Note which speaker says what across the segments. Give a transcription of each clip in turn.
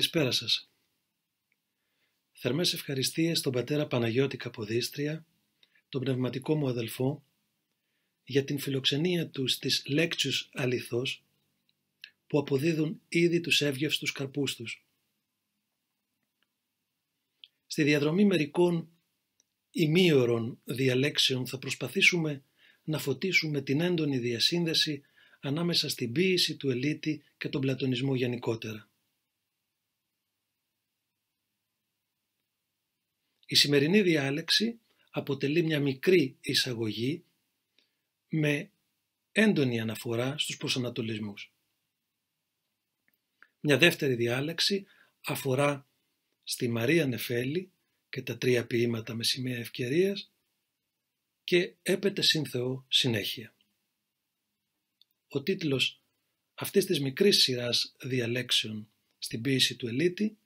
Speaker 1: καλησπέρα σας. Θερμές ευχαριστίες στον πατέρα Παναγιώτη Καποδίστρια, τον πνευματικό μου αδελφό, για την φιλοξενία του στις λέξεις αληθώς, που αποδίδουν ήδη τους εύγευστους καρπούς τους. Στη διαδρομή μερικών ημίωρων διαλέξεων θα προσπαθήσουμε να φωτίσουμε την έντονη διασύνδεση ανάμεσα στην ποίηση του ελίτη και τον πλατωνισμό γενικότερα. Η σημερινή διάλεξη αποτελεί μια μικρή εισαγωγή με έντονη αναφορά στους προσανατολισμούς. Μια δεύτερη διάλεξη αφορά στη Μαρία Νεφέλη και τα τρία ποίηματα με σημαία ευκαιρίας και έπεται σύνθεο συνέχεια. Ο τίτλος αυτής της μικρής σειράς διαλέξεων στην ποίηση του Ελίτη,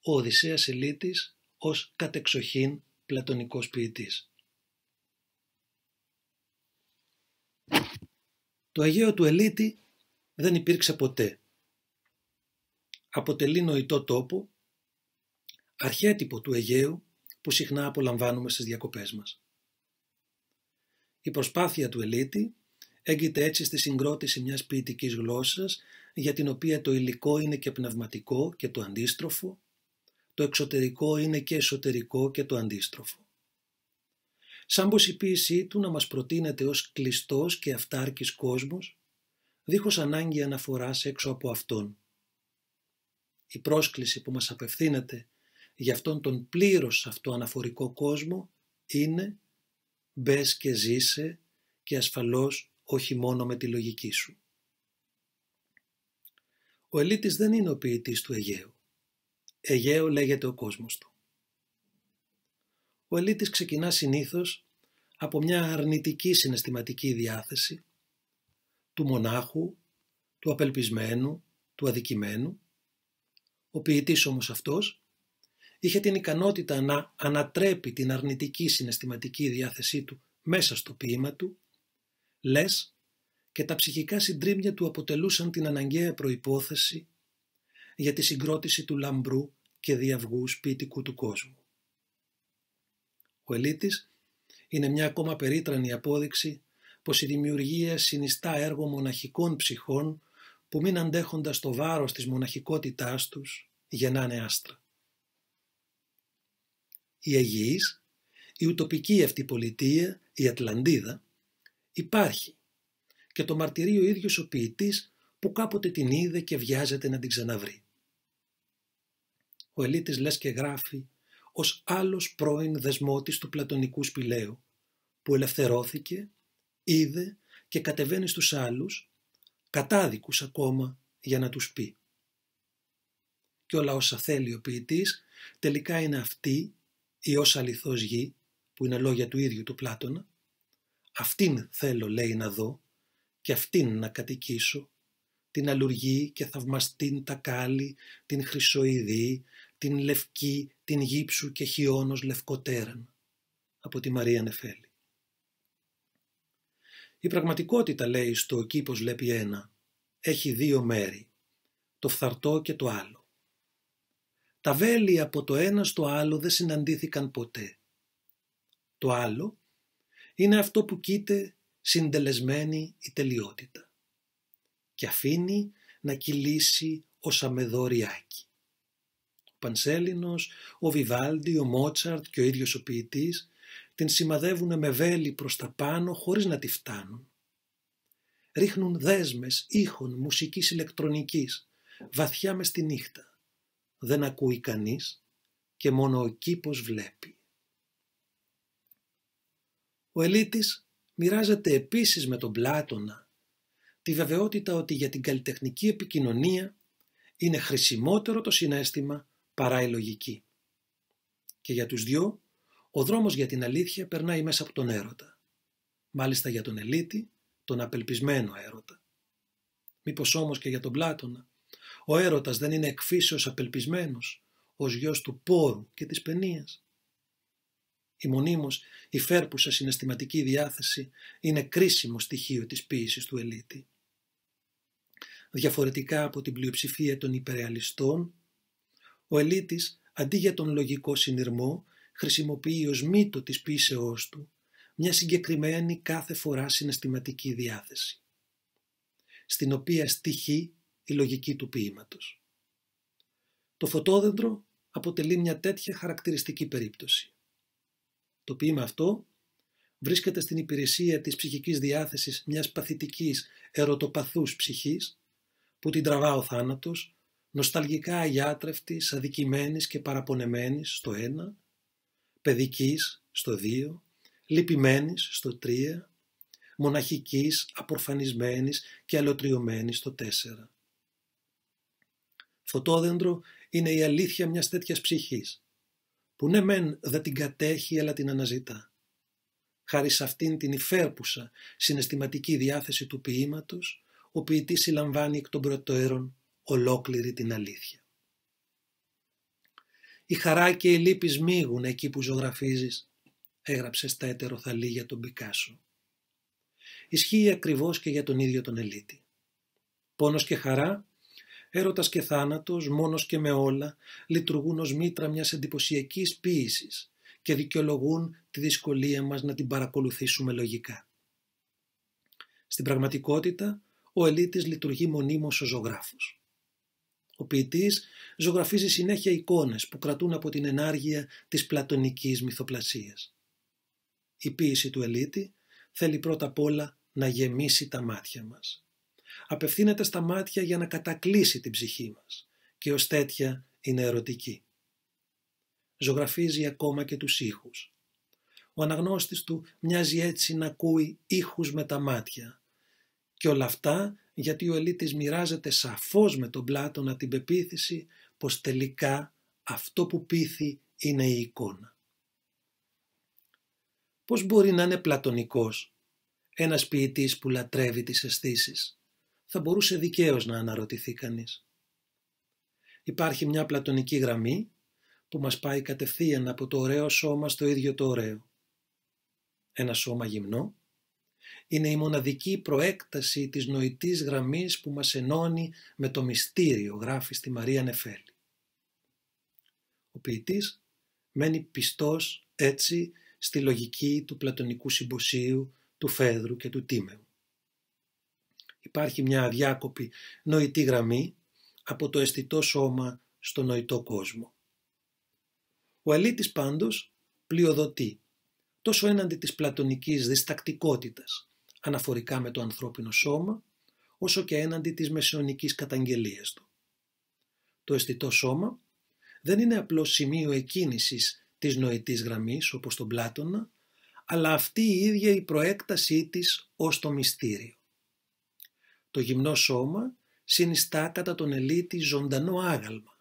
Speaker 1: ο Οδυσσέας Ελίτης ως κατεξοχήν πλατωνικός ποιητής. Το Αιγαίο του Ελίτη δεν υπήρξε ποτέ. Αποτελεί νοητό τόπο, αρχέτυπο του Αιγαίου που συχνά απολαμβάνουμε στις διακοπές μας. Η προσπάθεια του Ελίτη έγκυται έτσι στη συγκρότηση μιας ποιητικής γλώσσας για την οποία το υλικό είναι και πνευματικό και το αντίστροφο, το εξωτερικό είναι και εσωτερικό και το αντίστροφο. Σαν πως η ποίησή του να μας προτείνεται ως κλειστός και αυτάρκης κόσμος, δίχως ανάγκη αναφοράς έξω από αυτόν. Η πρόσκληση που μας απευθύνεται για αυτόν τον πλήρως αυτοαναφορικό κόσμο είναι «Μπες και ζήσε και ασφαλώς όχι μόνο με τη λογική σου». Ο Ελίτης δεν είναι ο ποιητής του Αιγαίου. Αιγαίο λέγεται ο κόσμος του. Ο ελίτης ξεκινά συνήθως από μια αρνητική συναισθηματική διάθεση του μονάχου, του απελπισμένου, του αδικημένου. Ο ποιητής όμως αυτός είχε την ικανότητα να ανατρέπει την αρνητική συναισθηματική διάθεσή του μέσα στο ποίημα του, λες και τα ψυχικά συντρίμια του αποτελούσαν την αναγκαία προϋπόθεση για τη συγκρότηση του λαμπρού και διαυγού σπίτικου του κόσμου. Ο Ελίτης είναι μια ακόμα περίτρανη απόδειξη πως η δημιουργία συνιστά έργο μοναχικών ψυχών που μην αντέχοντας το βάρος της μοναχικότητάς τους γεννάνε άστρα. Η Αιγύης, η ουτοπική αυτή πολιτεία, η Ατλαντίδα, υπάρχει και το μαρτυρεί ο ίδιος ο ποιητής που κάποτε την είδε και βιάζεται να την ξαναβρει ο Ελίτης λες και γράφει ως άλλος πρώην δεσμότης του πλατωνικού σπηλαίου, που ελευθερώθηκε, είδε και κατεβαίνει στους άλλους, κατάδικους ακόμα για να τους πει. Και όλα όσα θέλει ο ποιητής, τελικά είναι αυτή η ως αληθώς γη, που είναι λόγια του ίδιου του Πλάτωνα, αυτήν θέλω λέει να δω και αυτήν να κατοικήσω την αλουργή και θαυμαστήν κάλλη, την χρυσοειδή, την λευκή, την γύψου και χιόνος λευκοτέραν. Από τη Μαρία Νεφέλη. Η πραγματικότητα, λέει, στο κήπος λέπει ένα. Έχει δύο μέρη. Το φθαρτό και το άλλο. Τα βέλη από το ένα στο άλλο δεν συναντήθηκαν ποτέ. Το άλλο είναι αυτό που κείται συντελεσμένη η τελειότητα και αφήνει να κυλήσει ο Σαμεδόριάκη. Ο Πανσέλινος, ο Βιβάλντι, ο Μότσαρτ και ο ίδιος ο ποιητής την σημαδεύουν με βέλη προς τα πάνω χωρίς να τη φτάνουν. Ρίχνουν δέσμες ήχων μουσικής ηλεκτρονικής βαθιά μες στη νύχτα. Δεν ακούει κανείς και μόνο ο κήπος βλέπει. Ο Ελίτης μοιράζεται επίσης με τον Πλάτωνα τη βεβαιότητα ότι για την καλλιτεχνική επικοινωνία είναι χρησιμότερο το συνέστημα παρά η λογική. Και για τους δυο, ο δρόμος για την αλήθεια περνάει μέσα από τον έρωτα. Μάλιστα για τον Ελίτη, τον απελπισμένο έρωτα. Μήπως όμως και για τον Πλάτωνα, ο έρωτας δεν είναι εκφύσεως απελπισμένος, ως γιος του πόρου και της παινίας. Η μονίμως φέρπουσα συναισθηματική διάθεση είναι κρίσιμο στοιχείο της ποίησης του Ελίτη. Διαφορετικά από την πλειοψηφία των υπερεαλιστών, ο Ελίτης, αντί για τον λογικό συνειρμό, χρησιμοποιεί ως μύτο της πίσεώς του μια συγκεκριμένη κάθε φορά συναισθηματική διάθεση, στην οποία στοιχεί η λογική του ποίηματος. Το φωτόδεντρο αποτελεί μια τέτοια χαρακτηριστική περίπτωση. Το ποίημα αυτό βρίσκεται στην υπηρεσία της ψυχικής διάθεσης μιας παθητικής ερωτοπαθούς ψυχής που την τραβά ο θάνατος, νοσταλγικά αγιάτρευτης, αδικημένης και παραπονεμένης στο ένα, παιδικής στο δύο, λυπημένης στο τρία, μοναχικής, απορφανισμένης και αλωτριωμένης στο τέσσερα. Φωτόδεντρο είναι η αλήθεια μιας τέτοιας ψυχής, που ναι μεν δεν την κατέχει αλλά την αναζητά. Χάρη σε αυτήν την υφέρπουσα συναισθηματική διάθεση του ποίηματος, ο ποιητής συλλαμβάνει εκ των προτέρων ολόκληρη την αλήθεια. «Η χαρά και η λύπη σμίγουν εκεί που ζωγραφίζεις», έγραψε στα ετεροθαλή για τον Πικάσο. Ισχύει ακριβώς και για τον ίδιο τον Ελίτη. Πόνος και χαρά, έρωτας και θάνατος, μόνος και με όλα, λειτουργούν ως μήτρα μιας εντυπωσιακής ποίησης και δικαιολογούν τη δυσκολία μας να την παρακολουθήσουμε λογικά. Στην πραγματικότητα, ο Ελίτης λειτουργεί μονίμως ο ζωγράφος. Ο ποιητής ζωγραφίζει συνέχεια εικόνες που κρατούν από την ενάργεια της πλατωνικής μυθοπλασίας. Η ποίηση του Ελίτη θέλει πρώτα απ' όλα να γεμίσει τα μάτια μας. Απευθύνεται στα μάτια για να κατακλείσει την ψυχή μας και ως τέτοια είναι ερωτική. Ζωγραφίζει ακόμα και τους ήχους. Ο αναγνώστης του μοιάζει έτσι να ακούει ήχους με τα μάτια και όλα αυτά γιατί ο Ελίτης μοιράζεται σαφώς με τον Πλάτωνα την πεποίθηση πως τελικά αυτό που πείθει είναι η εικόνα. Πώς μπορεί να είναι πλατωνικός ένας ποιητής που λατρεύει τις αισθήσεις, θα μπορούσε δικαίως να αναρωτηθεί κανείς. Υπάρχει μια πλατωνική γραμμή που μας πάει κατευθείαν από το ωραίο σώμα στο ίδιο το ωραίο. Ένα σώμα γυμνό, είναι η μοναδική προέκταση της νοητής γραμμής που μας ενώνει με το μυστήριο, γράφει στη Μαρία Νεφέλη. Ο ποιητής μένει πιστός έτσι στη λογική του πλατωνικού συμποσίου, του Φέδρου και του Τίμεου. Υπάρχει μια αδιάκοπη νοητή γραμμή από το αισθητό σώμα στο νοητό κόσμο. Ο αλήτης πάντως πλειοδοτεί τόσο έναντι της πλατωνικής διστακτικότητας αναφορικά με το ανθρώπινο σώμα, όσο και έναντι της μεσαιωνικής καταγγελίας του. Το αισθητό σώμα δεν είναι απλό σημείο εκκίνησης της νοητής γραμμής, όπως τον Πλάτωνα, αλλά αυτή η ίδια η προέκτασή της ως το μυστήριο. Το γυμνό σώμα συνιστά κατά τον ελίτη ζωντανό άγαλμα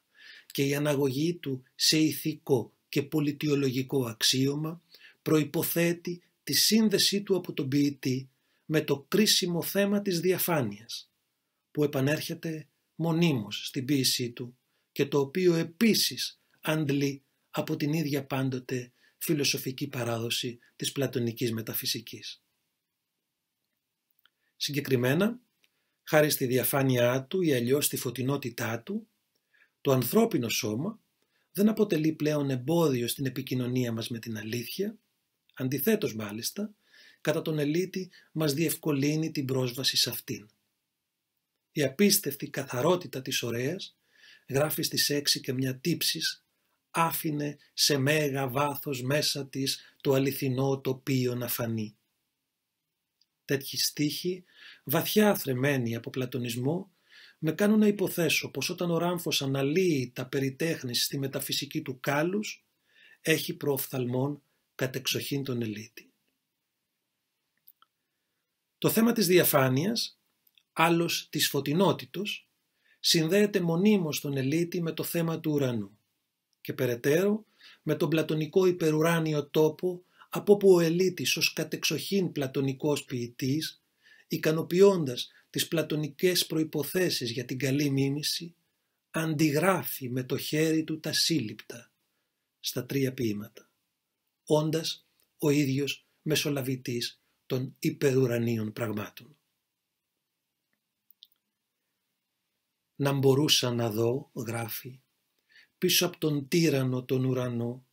Speaker 1: και η αναγωγή του σε ηθικό και πολιτιολογικό αξίωμα προϋποθέτει τη σύνδεσή του από τον ποιητή με το κρίσιμο θέμα της διαφάνειας που επανέρχεται μονίμως στην ποίησή του και το οποίο επίσης αντλεί από την ίδια πάντοτε φιλοσοφική παράδοση της πλατωνικής μεταφυσικής. Συγκεκριμένα, χάρη στη διαφάνειά του ή αλλιώς στη φωτεινότητά του, το ανθρώπινο σώμα δεν αποτελεί πλέον εμπόδιο στην επικοινωνία μας με την αλήθεια, αντιθέτως μάλιστα, κατά τον ελίτη μας διευκολύνει την πρόσβαση σε αυτήν. Η απίστευτη καθαρότητα της ωραίας, γράφει στις έξι και μια τύψης, άφηνε σε μέγα βάθος μέσα της το αληθινό τοπίο να φανεί. Τέτοιοι στίχοι, βαθιά θρεμένοι από πλατωνισμό, με κάνουν να υποθέσω πως όταν ο Ράμφος αναλύει τα περιτέχνης στη μεταφυσική του κάλους, έχει προοφθαλμόν κατεξοχήν τον ελίτη. Το θέμα της διαφάνειας, άλλος της φωτεινότητος, συνδέεται μονίμως τον ελίτη με το θέμα του ουρανού και περαιτέρω με τον πλατωνικό υπερουράνιο τόπο από που ο ελίτης ως κατεξοχήν πλατωνικός ποιητής, ικανοποιώντας τις πλατωνικές προϋποθέσεις για την καλή μίμηση, αντιγράφει με το χέρι του τα σύλληπτα στα τρία ποίηματα, όντας ο ίδιος μεσολαβητής των υπερουρανίων πραγμάτων. Να μπορούσα να δω, γράφει, πίσω από τον τύρανο τον ουρανό,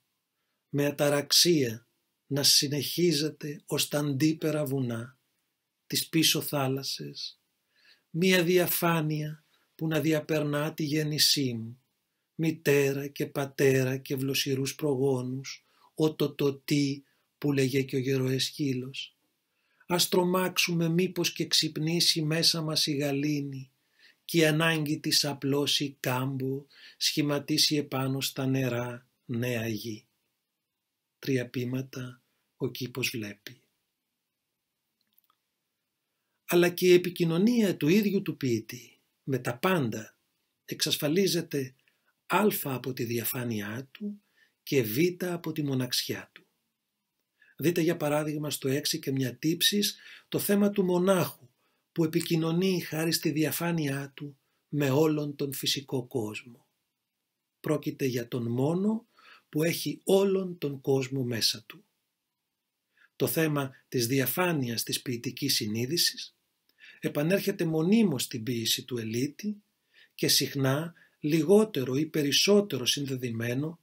Speaker 1: με αταραξία να συνεχίζεται ως τα αντίπερα βουνά, τις πίσω θάλασσες, μία διαφάνεια που να διαπερνά τη γέννησή μου, μητέρα και πατέρα και βλοσιρούς προγόνους, ο το, τι που λέγε και ο γεροές Ας τρομάξουμε μήπως και ξυπνήσει μέσα μας η γαλήνη και η ανάγκη της η κάμπο σχηματίσει επάνω στα νερά νέα γη. Τρία πήματα ο κήπος βλέπει. Αλλά και η επικοινωνία του ίδιου του ποιητή με τα πάντα εξασφαλίζεται α από τη διαφάνειά του και β από τη μοναξιά του. Δείτε για παράδειγμα στο 6 και μια τύψης το θέμα του μονάχου που επικοινωνεί χάρη στη διαφάνειά του με όλον τον φυσικό κόσμο. Πρόκειται για τον μόνο που έχει όλον τον κόσμο μέσα του. Το θέμα της διαφάνειας της ποιητικής συνείδησης επανέρχεται μονίμως στην ποίηση του ελίτη και συχνά λιγότερο ή περισσότερο συνδεδεμένο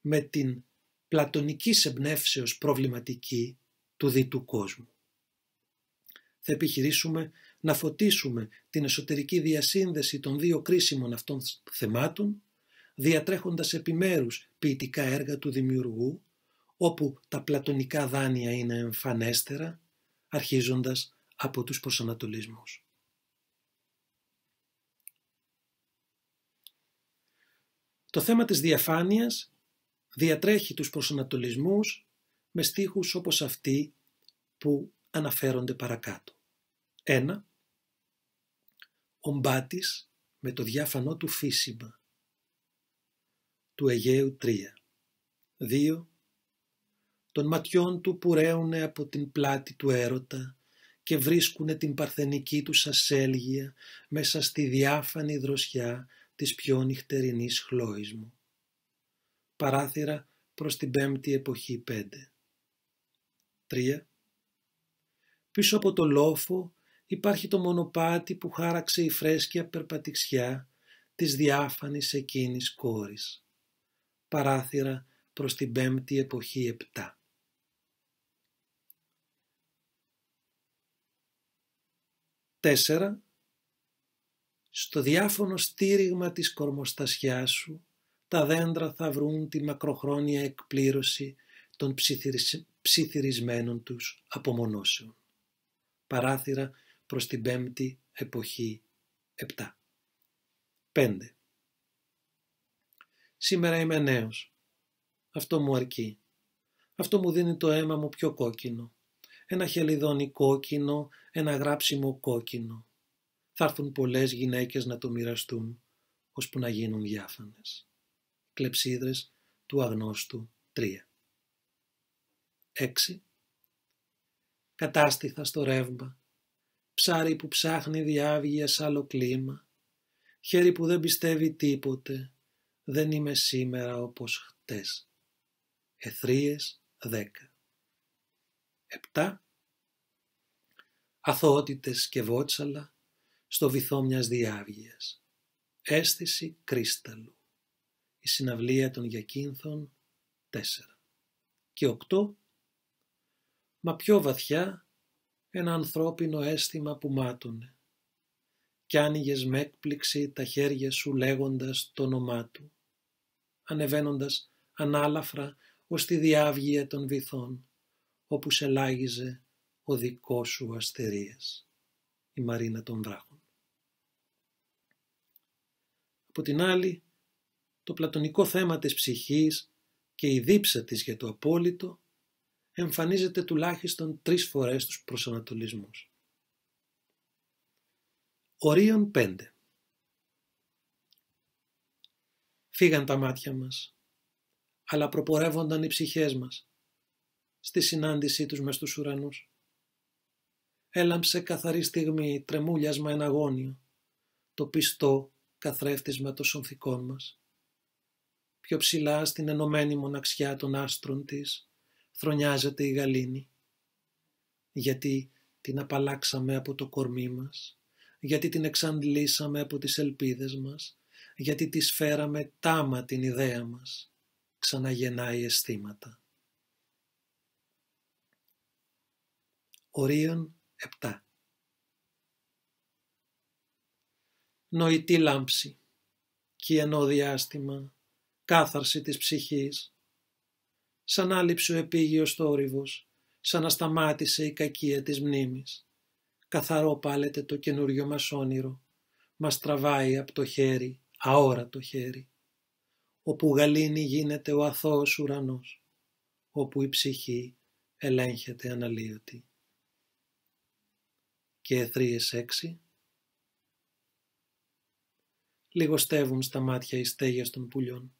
Speaker 1: με την πλατωνικής εμπνεύσεως προβληματική του διτού κόσμου. Θα επιχειρήσουμε να φωτίσουμε την εσωτερική διασύνδεση των δύο κρίσιμων αυτών θεμάτων, διατρέχοντας επιμέρους ποιητικά έργα του δημιουργού, όπου τα πλατωνικά δάνεια είναι εμφανέστερα, αρχίζοντας από τους προσανατολισμούς. Το θέμα της διαφάνειας διατρέχει τους προσανατολισμούς με στίχους όπως αυτοί που αναφέρονται παρακάτω. Ένα, ο Μπάτης με το διάφανό του φύσιμα του Αιγαίου 3. 2. Των ματιών του που ρέουνε από την πλάτη του έρωτα και βρίσκουνε την παρθενική του ασέλγεια μέσα στη διάφανη δροσιά της πιο νυχτερινής χλώης μου παράθυρα προς την πέμπτη εποχή 5. 3. Πίσω από το λόφο υπάρχει το μονοπάτι που χάραξε η φρέσκια περπατηξιά της διάφανης εκείνης κόρης. Παράθυρα προς την πέμπτη εποχή 7. Τέσσερα, στο διάφωνο στήριγμα της κορμοστασιάς σου τα δέντρα θα βρουν τη μακροχρόνια εκπλήρωση των ψιθυρισμένων τους απομονώσεων. Παράθυρα προς την πέμπτη εποχή 7. 5. Σήμερα είμαι νέος. Αυτό μου αρκεί. Αυτό μου δίνει το αίμα μου πιο κόκκινο. Ένα χελιδόνι κόκκινο, ένα γράψιμο κόκκινο. Θα έρθουν πολλές γυναίκες να το μοιραστούν, ώσπου να γίνουν διάφανες κλεψίδρες του αγνώστου 3. 6. Κατάστηθα στο ρεύμα, ψάρι που ψάχνει διάβγεια σ' άλλο κλίμα, χέρι που δεν πιστεύει τίποτε, δεν είμαι σήμερα όπως χτες. Εθρίες 10. 7. Αθωότητες και βότσαλα στο βυθό μιας διάβγειας. Αίσθηση κρίσταλου η συναυλία των Γιακίνθων 4 και 8 μα πιο βαθιά ένα ανθρώπινο αίσθημα που μάτωνε κι άνοιγες με έκπληξη τα χέρια σου λέγοντας το όνομά του ανεβαίνοντας ανάλαφρα ως τη διάβγεια των βυθών όπου σε λάγιζε ο δικός σου αστερίας η Μαρίνα των Βράχων. Από την άλλη το πλατωνικό θέμα της ψυχής και η δίψα της για το απόλυτο εμφανίζεται τουλάχιστον τρεις φορές στους προσανατολισμούς. Ορίων 5 Φύγαν τα μάτια μας, αλλά προπορεύονταν οι ψυχές μας στη συνάντησή τους μες στους ουρανούς. Έλαμψε καθαρή στιγμή τρεμούλιασμα εναγώνιο το πιστό καθρέφτισμα των σομφικών μας πιο ψηλά στην ενωμένη μοναξιά των άστρων της, θρονιάζεται η γαλήνη. Γιατί την απαλλάξαμε από το κορμί μας, γιατί την εξαντλήσαμε από τις ελπίδες μας, γιατί τη φέραμε τάμα την ιδέα μας, ξαναγεννάει αισθήματα. Ορίων 7 Νοητή λάμψη και ενώ διάστημα κάθαρση της ψυχής. Σαν άλυψε ο επίγειος θόρυβος, σαν να σταμάτησε η κακία της μνήμης. Καθαρό πάλετε το καινούριο μας όνειρο, μας τραβάει από το χέρι, αόρατο χέρι. Όπου γαλήνη γίνεται ο αθώος ουρανός, όπου η ψυχή ελέγχεται αναλύωτη. Και εθρίες έξι. Λιγοστεύουν στα μάτια οι στέγες των πουλιών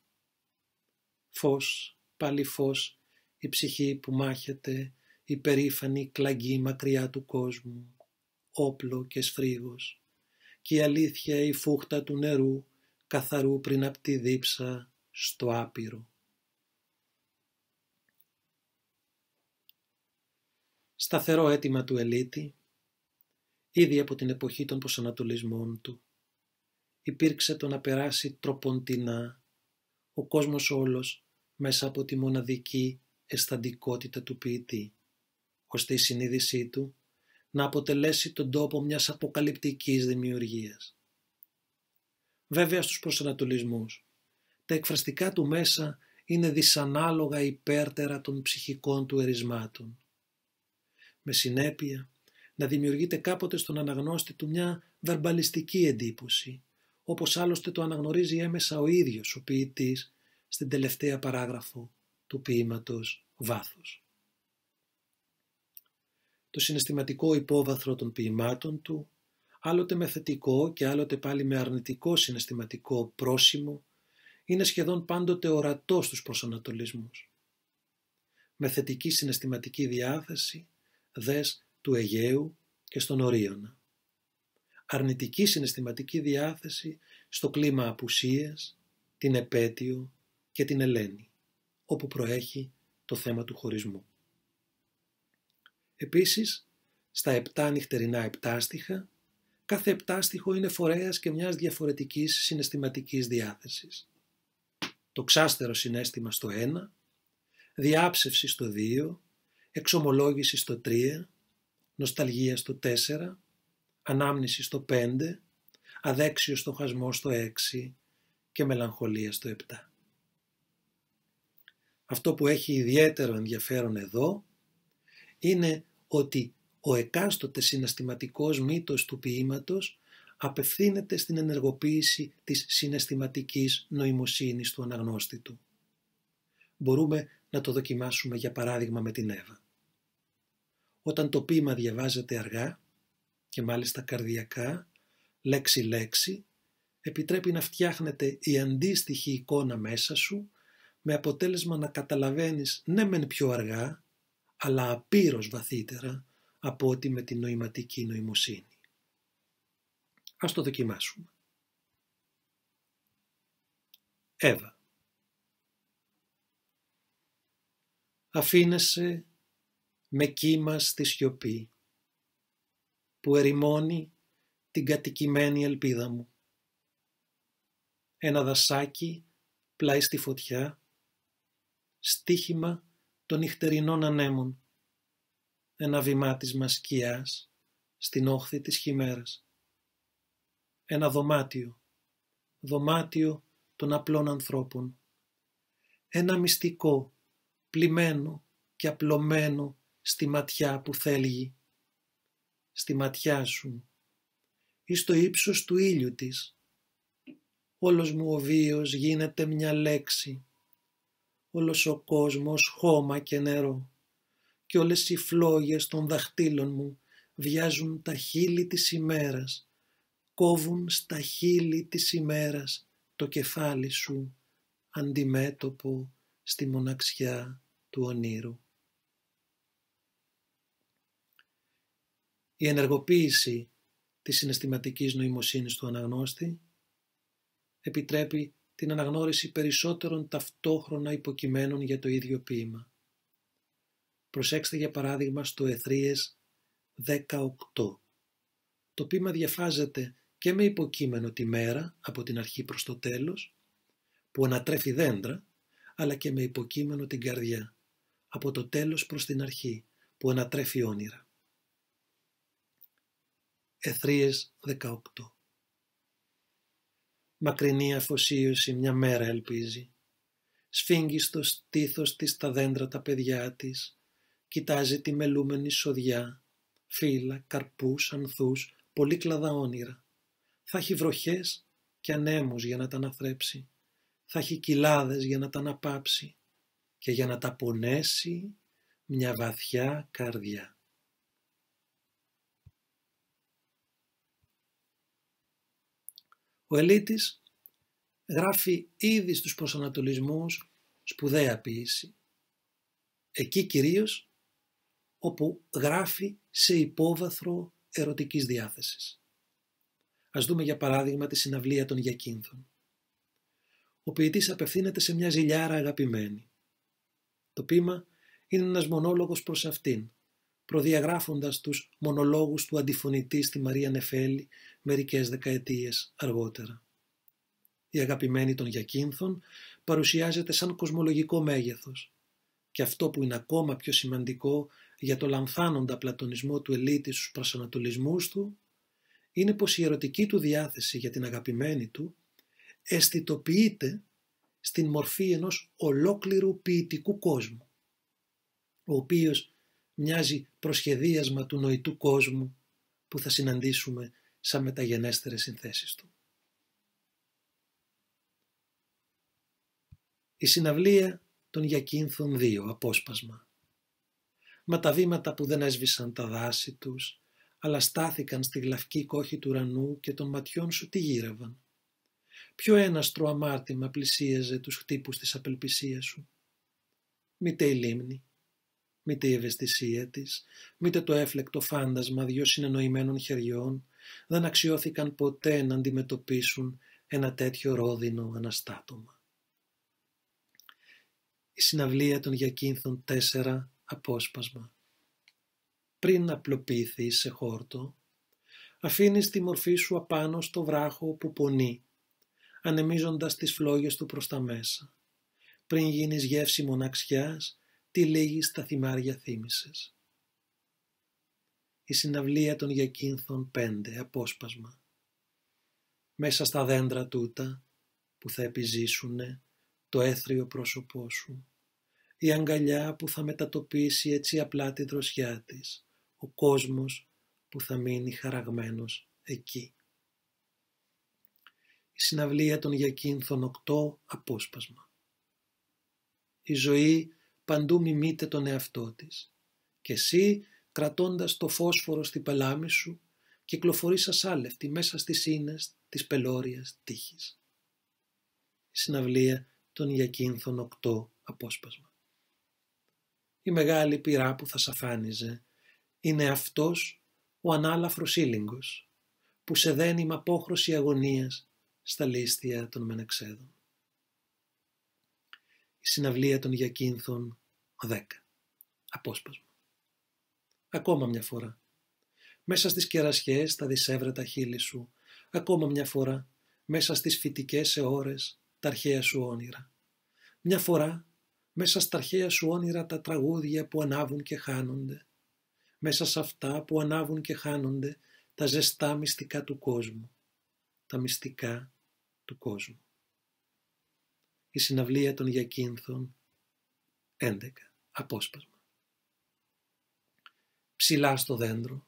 Speaker 1: Φως, πάλι φως, η ψυχή που μάχεται, η περήφανη κλαγή μακριά του κόσμου, όπλο και σφρίγος. Και η αλήθεια η φούχτα του νερού, καθαρού πριν απ' τη δίψα, στο άπειρο. Σταθερό αίτημα του Ελίτη, ήδη από την εποχή των προσανατολισμών του, υπήρξε το να περάσει τροποντινά ο κόσμος όλος μέσα από τη μοναδική αισθαντικότητα του ποιητή, ώστε η συνείδησή του να αποτελέσει τον τόπο μιας αποκαλυπτικής δημιουργίας. Βέβαια στους προσανατολισμούς, τα εκφραστικά του μέσα είναι δυσανάλογα υπέρτερα των ψυχικών του ερισμάτων. Με συνέπεια, να δημιουργείται κάποτε στον αναγνώστη του μια βαρμπαλιστική εντύπωση, όπως άλλωστε το αναγνωρίζει έμεσα ο ίδιος ο ποιητής στην τελευταία παράγραφο του ποίηματος «Βάθος». Το συναισθηματικό υπόβαθρο των ποίηματων του, άλλοτε με θετικό και άλλοτε πάλι με αρνητικό συναισθηματικό πρόσημο, είναι σχεδόν πάντοτε ορατό στους προσανατολισμούς. Με θετική συναισθηματική διάθεση, δες του Αιγαίου και στον Ορίωνα αρνητική συναισθηματική διάθεση στο κλίμα απουσίας, την επέτειο και την ελένη, όπου προέχει το θέμα του χωρισμού. Επίσης, στα επτά νυχτερινά επτάστιχα, κάθε επτάστιχο είναι φορέας και μιας διαφορετικής συναισθηματικής διάθεσης. Το ξάστερο συνέστημα στο 1, διάψευση στο 2, εξομολόγηση στο 3, νοσταλγία στο 4, ανάμνηση στο 5, αδέξιο στοχασμό στο 6 και μελαγχολία στο 7. Αυτό που έχει ιδιαίτερο ενδιαφέρον εδώ είναι ότι ο εκάστοτε συναισθηματικός μύτος του ποίηματος απευθύνεται στην ενεργοποίηση της συναισθηματικής νοημοσύνης του αναγνώστη του. Μπορούμε να το δοκιμάσουμε για παράδειγμα με την Εύα. Όταν το ποίημα διαβάζεται αργά, και μάλιστα καρδιακά, λέξη-λέξη, επιτρέπει να φτιάχνετε η αντίστοιχη εικόνα μέσα σου με αποτέλεσμα να καταλαβαίνεις ναι μεν πιο αργά, αλλά απείρως βαθύτερα από ότι με την νοηματική νοημοσύνη. Ας το δοκιμάσουμε. Εύα. Αφήνεσαι με κύμα στη σιωπή που ερημώνει την κατοικημένη ελπίδα μου. Ένα δασάκι πλάι στη φωτιά, στίχημα των νυχτερινών ανέμων, ένα βημάτισμα σκιάς στην όχθη της χιμέρας. Ένα δωμάτιο, δωμάτιο των απλών ανθρώπων. Ένα μυστικό, πλημμένο και απλωμένο στη ματιά που θέλει στη ματιά σου ή στο ύψος του ήλιου της. Όλος μου ο βίος γίνεται μια λέξη, όλος ο κόσμος χώμα και νερό και όλες οι φλόγες των δαχτύλων μου βιάζουν τα χείλη της ημέρας, κόβουν στα χείλη της ημέρας το κεφάλι σου αντιμέτωπο στη μοναξιά του ονείρου. η ενεργοποίηση της συναισθηματικής νοημοσύνης του αναγνώστη επιτρέπει την αναγνώριση περισσότερων ταυτόχρονα υποκειμένων για το ίδιο ποίημα. Προσέξτε για παράδειγμα στο Εθρίες 18. Το ποίημα διαφάζεται και με υποκείμενο τη μέρα από την αρχή προς το τέλος που ανατρέφει δέντρα αλλά και με υποκείμενο την καρδιά από το τέλος προς την αρχή που ανατρέφει όνειρα. Εθρίες 18 Μακρινή αφοσίωση μια μέρα ελπίζει. Σφίγγει στο στήθος της τα δέντρα τα παιδιά της. Κοιτάζει τη μελούμενη σοδιά. Φύλλα, καρπούς, ανθούς, πολύ κλαδά όνειρα. Θα έχει βροχές και ανέμους για να τα αναθρέψει. Θα έχει κοιλάδες για να τα αναπάψει. Και για να τα πονέσει μια βαθιά καρδιά. Ο Ελίτης γράφει ήδη στους προσανατολισμούς σπουδαία ποιήση. Εκεί κυρίως όπου γράφει σε υπόβαθρο ερωτικής διάθεσης. Ας δούμε για παράδειγμα τη συναυλία των Γιακίνθων. Ο ποιητής απευθύνεται σε μια ζηλιάρα αγαπημένη. Το ποίημα είναι ένας μονόλογος προς αυτήν, προδιαγράφοντας τους μονολόγους του αντιφωνητή στη Μαρία Νεφέλη μερικές δεκαετίες αργότερα. Η αγαπημένη των Γιακίνθων παρουσιάζεται σαν κοσμολογικό μέγεθος και αυτό που είναι ακόμα πιο σημαντικό για το λανθάνοντα πλατωνισμό του ελίτη στους προσανατολισμούς του είναι πως η ερωτική του διάθεση για την αγαπημένη του αισθητοποιείται στην μορφή ενός ολόκληρου ποιητικού κόσμου ο οποίος μοιάζει προσχεδίασμα του νοητού κόσμου που θα συναντήσουμε σαν μεταγενέστερες συνθέσεις του. Η συναυλία των Γιακίνθων 2, απόσπασμα. Μα τα βήματα που δεν έσβησαν τα δάση τους, αλλά στάθηκαν στη γλαυκή κόχη του ουρανού και των ματιών σου τι γύρευαν. Ποιο ένα αμάρτημα πλησίαζε τους χτύπους της απελπισίας σου. Μήτε η λίμνη, μήτε η ευαισθησία της, μήτε το έφλεκτο φάντασμα δυο συνεννοημένων χεριών, δεν αξιώθηκαν ποτέ να αντιμετωπίσουν ένα τέτοιο ρόδινο αναστάτωμα. Η συναυλία των Γιακίνθων 4 απόσπασμα. Πριν απλοποιηθεί σε χόρτο, αφήνεις τη μορφή σου απάνω στο βράχο που πονεί, ανεμίζοντας τις φλόγες του προς τα μέσα. Πριν γίνεις γεύση μοναξιάς, τι λέγεις στα θυμάρια Η συναυλία των γιακίνθων πέντε, απόσπασμα. Μέσα στα δέντρα τούτα που θα επιζήσουνε το έθριο πρόσωπό σου. Η αγκαλιά που θα μετατοπίσει έτσι απλά τη δροσιά της. Ο κόσμος που θα μείνει χαραγμένος εκεί. Η συναυλία των γιακίνθων οκτώ, απόσπασμα. Η ζωή παντού μιμείται τον εαυτό της. Και εσύ, κρατώντας το φόσφορο στη πελάμη σου, κυκλοφορείς ασάλευτη μέσα στις ίνες της πελώριας τύχης. Συναυλία των Ιακίνθων 8 απόσπασμα. Η μεγάλη πυρά που θα σαφάνιζε είναι αυτός ο ανάλαφρος ύλιγκος που σε δένει με απόχρωση αγωνίας στα λίστια των Μενεξέδων. Η συναυλία των Ιακύνθων 10. Απόσπασμα. Ακόμα μια φορά. Μέσα στις κερασιές τα δισεύρα τα χείλη σου. Ακόμα μια φορά. Μέσα στις φυτικές αιώρες τα αρχαία σου όνειρα. Μια φορά. Μέσα στα αρχαία σου όνειρα τα τραγούδια που ανάβουν και χάνονται. Μέσα σε αυτά που ανάβουν και χάνονται τα ζεστά μυστικά του κόσμου. Τα μυστικά του κόσμου. Η συναυλία των Γιακίνθων 11. Απόσπασμα. Ψηλά στο δέντρο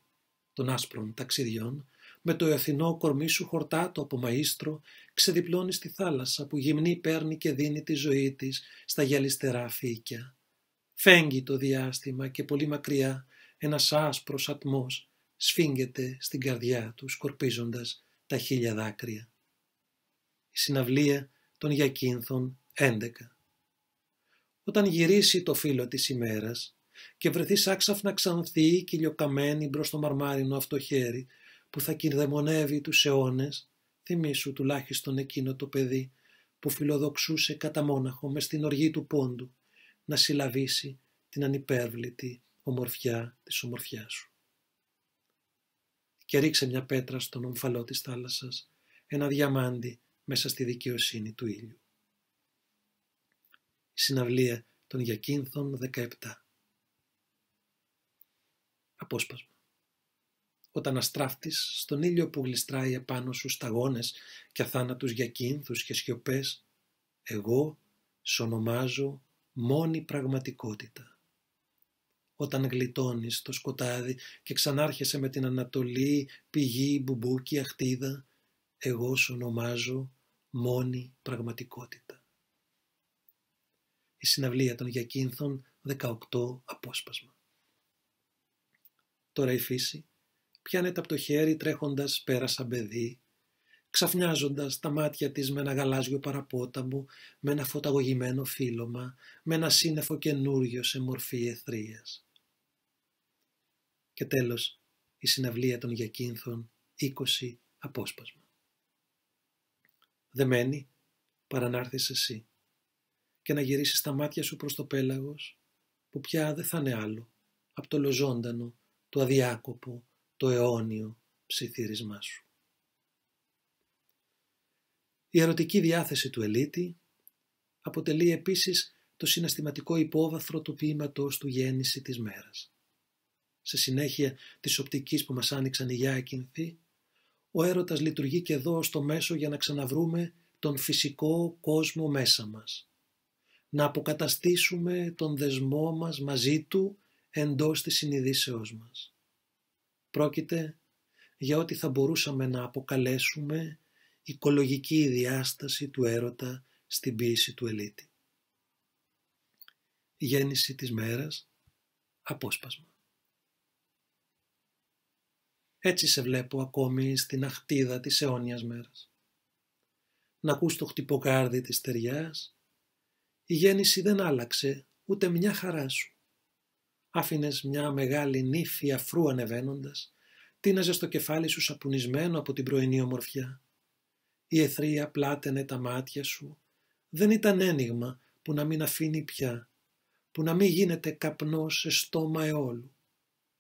Speaker 1: των άσπρων ταξιδιών, με το αιωθινό κορμί σου χορτάτο από μαΐστρο, ξεδιπλώνεις στη θάλασσα που γυμνή παίρνει και δίνει τη ζωή της στα γυαλιστερά φύκια. Φέγγει το διάστημα και πολύ μακριά ένας άσπρος ατμός σφίγγεται στην καρδιά του σκορπίζοντας τα χίλια δάκρυα. Η συναυλία των Γιακίνθων 11 όταν γυρίσει το φύλλο της ημέρας και βρεθεί άξαφνα ξανθή λιοκαμένη μπρος το μαρμάρινο αυτό χέρι που θα κυρδεμονεύει τους αιώνες, θυμήσου τουλάχιστον εκείνο το παιδί που φιλοδοξούσε κατά μόναχο μες στην οργή του πόντου να συλλαβήσει την ανυπέρβλητη ομορφιά της ομορφιάς σου. Και ρίξε μια πέτρα στον ομφαλό της θάλασσας, ένα διαμάντι μέσα στη δικαιοσύνη του ήλιου συναυλία των Γιακίνθων 17. Απόσπασμα. Όταν αστράφτης στον ήλιο που γλιστράει επάνω σου σταγόνες και αθάνατους Γιακίνθους και σιωπές, εγώ σ' ονομάζω μόνη πραγματικότητα. Όταν γλιτώνεις το σκοτάδι και ξανάρχεσαι με την Ανατολή, πηγή, μπουμπούκι, αχτίδα, εγώ σ' ονομάζω μόνη πραγματικότητα η συναυλία των Γιακίνθων 18 απόσπασμα. Τώρα η φύση πιάνεται από το χέρι τρέχοντας πέρα σαν παιδί, ξαφνιάζοντας τα μάτια της με ένα γαλάζιο παραπόταμο, με ένα φωταγωγημένο φύλλωμα, με ένα σύννεφο καινούριο σε μορφή εθρίας. Και τέλος, η συναυλία των Γιακίνθων 20 απόσπασμα. Δεμένη, παρανάρθεις εσύ και να γυρίσεις τα μάτια σου προς το πέλαγος που πια δεν θα είναι άλλο από το λοζόντανο, το αδιάκοπο, το αιώνιο ψιθύρισμά σου. Η ερωτική διάθεση του Ελίτη αποτελεί επίσης το συναστηματικό υπόβαθρο του ποίηματος του γέννηση της μέρας. Σε συνέχεια της οπτικής που μας άνοιξαν οι Γιάκυνθοι, ο έρωτας λειτουργεί και εδώ στο μέσο για να ξαναβρούμε τον φυσικό κόσμο μέσα μας, να αποκαταστήσουμε τον δεσμό μας μαζί Του εντός της συνειδήσεώς μας. Πρόκειται για ό,τι θα μπορούσαμε να αποκαλέσουμε οικολογική διάσταση του έρωτα στην ποίηση του Ελίτη. γέννηση της μέρας, απόσπασμα. Έτσι σε βλέπω ακόμη στην αχτίδα της αιώνιας μέρας. Να ακούς το χτυποκάρδι της ταιριάς, η γέννηση δεν άλλαξε ούτε μια χαρά σου. Άφηνες μια μεγάλη νύφη αφρού ανεβαίνοντας, τίναζες το κεφάλι σου σαπουνισμένο από την πρωινή ομορφιά. Η εθρία πλάτενε τα μάτια σου. Δεν ήταν ένιγμα που να μην αφήνει πια, που να μην γίνεται καπνό σε στόμα εόλου.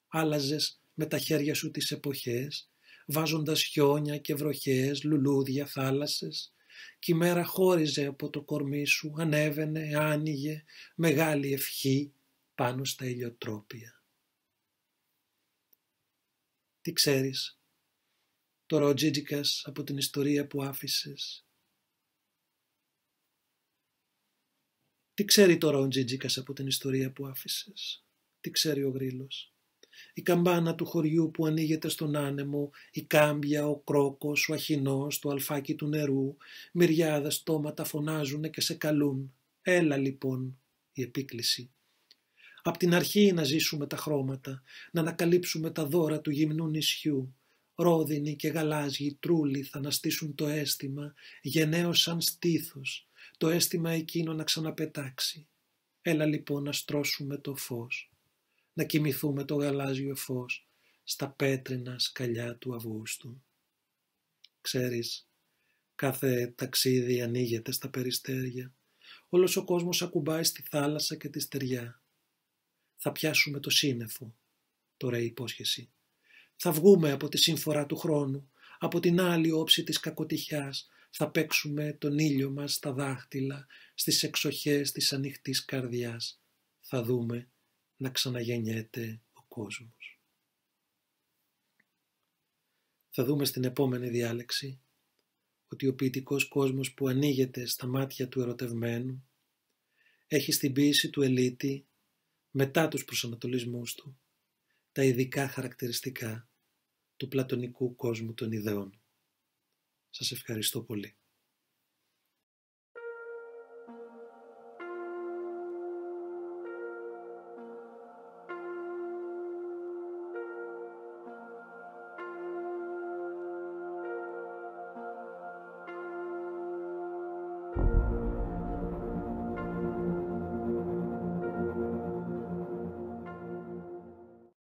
Speaker 1: Άλλαζες με τα χέρια σου τις εποχές, βάζοντας χιόνια και βροχές, λουλούδια, θάλασσες, κι η μέρα χώριζε από το κορμί σου, ανέβαινε, άνοιγε, μεγάλη ευχή πάνω στα ηλιοτρόπια. Τι ξέρεις, τώρα ο Τζίτζικας από την ιστορία που άφησες. Τι ξέρει τώρα ο Τζίτζικας από την ιστορία που άφησες. Τι ξέρει ο Γρήλος η καμπάνα του χωριού που ανοίγεται στον άνεμο, η κάμπια, ο κρόκος, ο αχινός, το αλφάκι του νερού, μυριάδες στόματα φωνάζουν και σε καλούν. Έλα λοιπόν η επίκληση. Απ' την αρχή να ζήσουμε τα χρώματα, να ανακαλύψουμε τα δώρα του γυμνού νησιού. Ρόδινοι και γαλάζιοι τρούλοι θα αναστήσουν το αίσθημα, γενναίο σαν στήθος, το αίσθημα εκείνο να ξαναπετάξει. Έλα λοιπόν να στρώσουμε το φως να κοιμηθούμε το γαλάζιο φως στα πέτρινα σκαλιά του Αυγούστου. Ξέρεις, κάθε ταξίδι ανοίγεται στα περιστέρια. Όλος ο κόσμος ακουμπάει στη θάλασσα και τη στεριά. Θα πιάσουμε το σύννεφο, τώρα η υπόσχεση. Θα βγούμε από τη σύμφορα του χρόνου, από την άλλη όψη της κακοτυχιάς, θα παίξουμε τον ήλιο μας στα δάχτυλα, στις εξοχές της ανοιχτής καρδιάς. Θα δούμε να ξαναγεννιέται ο κόσμος. Θα δούμε στην επόμενη διάλεξη ότι ο ποιητικός κόσμος που ανοίγεται στα μάτια του ερωτευμένου έχει στην ποίηση του ελίτη μετά τους προσανατολισμούς του τα ειδικά χαρακτηριστικά του πλατωνικού κόσμου των ιδεών. Σας ευχαριστώ πολύ.